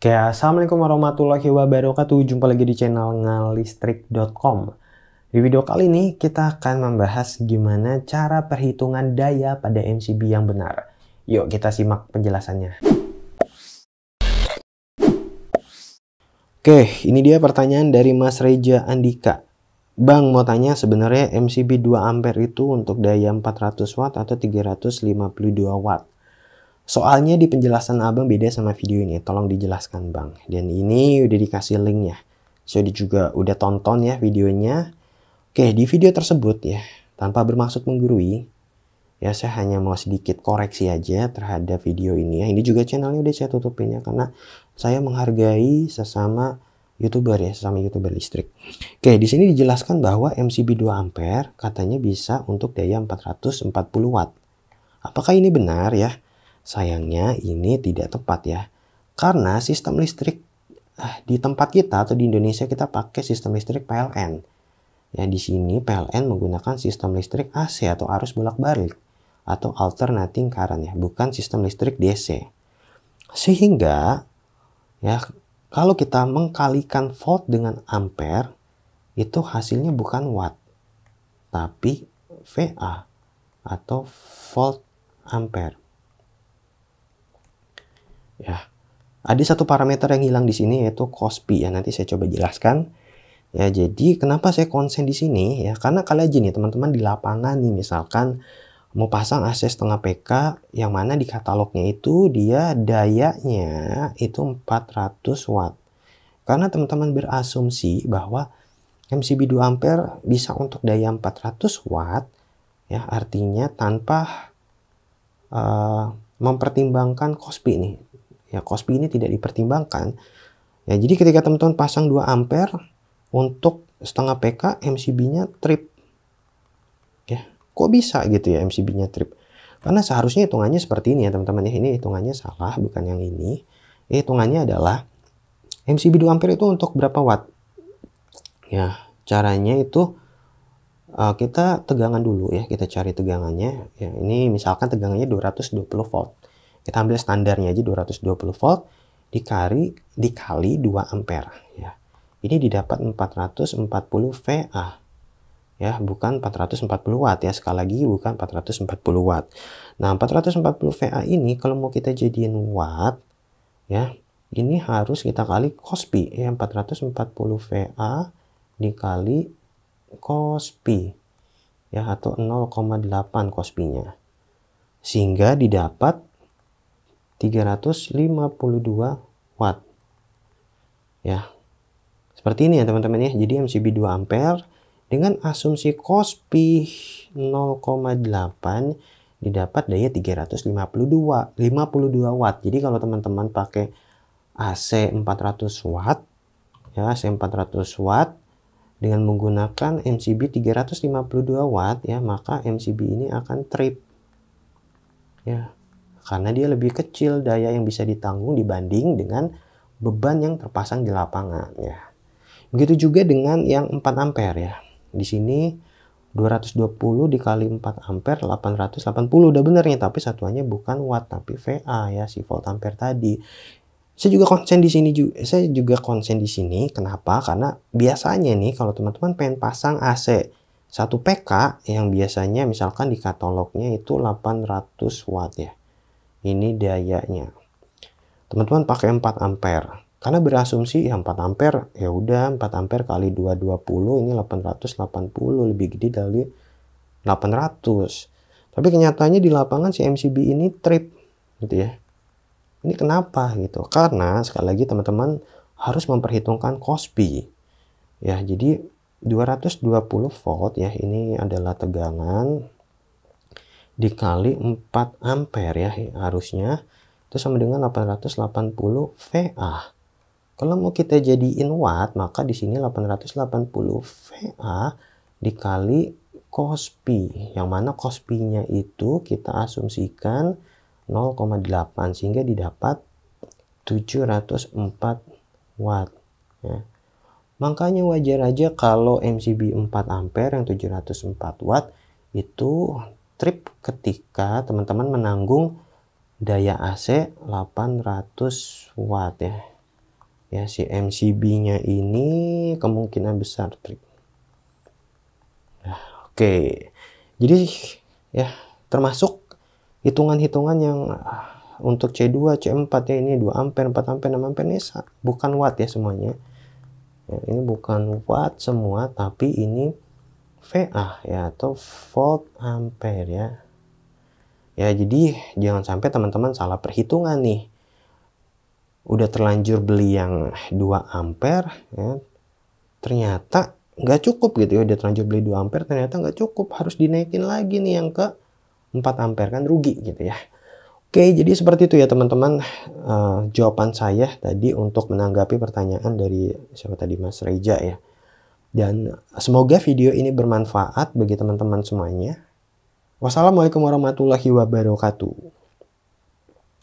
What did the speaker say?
Oke, Assalamualaikum warahmatullahi wabarakatuh. Jumpa lagi di channel ngalistrik.com. Di video kali ini kita akan membahas gimana cara perhitungan daya pada MCB yang benar. Yuk kita simak penjelasannya. Oke, ini dia pertanyaan dari Mas Reja Andika. Bang mau tanya sebenarnya MCB 2 ampere itu untuk daya 400 watt atau 352 watt? Soalnya di penjelasan abang beda sama video ini, tolong dijelaskan bang. Dan ini udah dikasih linknya. dia juga udah tonton ya videonya. Oke, di video tersebut ya, tanpa bermaksud menggurui, ya saya hanya mau sedikit koreksi aja terhadap video ini ya. Ini juga channelnya udah saya tutupin ya karena saya menghargai sesama youtuber ya, sesama youtuber listrik. Oke, di sini dijelaskan bahwa MCB 2 ampere katanya bisa untuk daya 440 watt. Apakah ini benar ya? Sayangnya ini tidak tepat ya. Karena sistem listrik eh, di tempat kita atau di Indonesia kita pakai sistem listrik PLN. Ya di sini PLN menggunakan sistem listrik AC atau arus bolak-balik atau alternating current ya, bukan sistem listrik DC. Sehingga ya kalau kita mengkalikan volt dengan ampere itu hasilnya bukan watt tapi VA atau volt ampere. Ya, ada satu parameter yang hilang di sini yaitu cospi ya. Nanti saya coba jelaskan. Ya, jadi kenapa saya konsen di sini ya? Karena kalau aja nih teman-teman di lapangan nih misalkan mau pasang AC setengah PK yang mana di katalognya itu dia dayanya itu 400 watt. Karena teman-teman berasumsi bahwa MCB 2 ampere bisa untuk daya 400 watt ya artinya tanpa uh, mempertimbangkan kospi nih ya Cosby ini tidak dipertimbangkan. Ya, jadi ketika teman-teman pasang 2 ampere untuk setengah PK MCB-nya trip. Ya, kok bisa gitu ya MCB-nya trip? Karena seharusnya hitungannya seperti ini ya teman-teman ya. Ini hitungannya salah bukan yang ini. Ya, hitungannya adalah MCB 2 ampere itu untuk berapa watt? Ya, caranya itu eh, kita tegangan dulu ya, kita cari tegangannya. Ya, ini misalkan tegangannya 220 volt. Kita ambil standarnya aja 220 volt dikali dikali 2 ampere ya. Ini didapat 440 VA ya, bukan 440 watt ya. Sekali lagi bukan 440 watt. Nah, 440 VA ini kalau mau kita jadiin watt ya, ini harus kita kali cos pi ya 440 VA dikali cos pi ya atau 0,8 cos pi nya Sehingga didapat 352 watt ya seperti ini ya teman-teman ya jadi MCB 2 ampere dengan asumsi cos 0,8 didapat daya 352 52 watt jadi kalau teman-teman pakai AC 400 watt ya AC 400 watt dengan menggunakan MCB 352 watt ya maka MCB ini akan trip ya karena dia lebih kecil daya yang bisa ditanggung dibanding dengan beban yang terpasang di lapangan ya. Begitu juga dengan yang 4 ampere ya. Di sini 220 dikali 4 ampere 880 udah bener tapi satuannya bukan watt tapi VA ya si volt ampere tadi. Saya juga konsen di sini juga saya juga konsen di sini kenapa? Karena biasanya nih kalau teman-teman pengen pasang AC satu PK yang biasanya misalkan di katalognya itu 800 watt ya. Ini dayanya. Teman-teman pakai 4 ampere. Karena berasumsi ya 4 ampere, ya udah 4 ampere kali 220 ini 880 lebih gede dari 800. Tapi kenyataannya di lapangan si MCB ini trip gitu ya. Ini kenapa gitu? Karena sekali lagi teman-teman harus memperhitungkan kospi, Ya, jadi 220 volt ya ini adalah tegangan dikali 4 ampere ya harusnya itu sama dengan 880 VA. Kalau mau kita jadiin watt, maka di sini 880 VA dikali cos P, yang mana cos P-nya itu kita asumsikan 0,8 sehingga didapat 704 watt. Ya. Makanya wajar aja kalau MCB 4 ampere yang 704 watt itu trip ketika teman-teman menanggung daya AC 800 watt ya. Ya si MCB-nya ini kemungkinan besar trip. Nah, oke. Okay. Jadi ya termasuk hitungan-hitungan yang ah, untuk C2, C4 ya ini 2 ampere, 4 ampere, 6 ampere ini bukan watt ya semuanya. Ya, ini bukan watt semua tapi ini VA ah, ya atau volt ampere ya. Ya jadi jangan sampai teman-teman salah perhitungan nih. Udah terlanjur beli yang 2 ampere ya. Ternyata nggak cukup gitu ya udah terlanjur beli 2 ampere ternyata nggak cukup harus dinaikin lagi nih yang ke 4 ampere kan rugi gitu ya. Oke, jadi seperti itu ya teman-teman uh, jawaban saya tadi untuk menanggapi pertanyaan dari siapa tadi Mas Reja ya. Dan semoga video ini bermanfaat bagi teman-teman semuanya. Wassalamualaikum warahmatullahi wabarakatuh.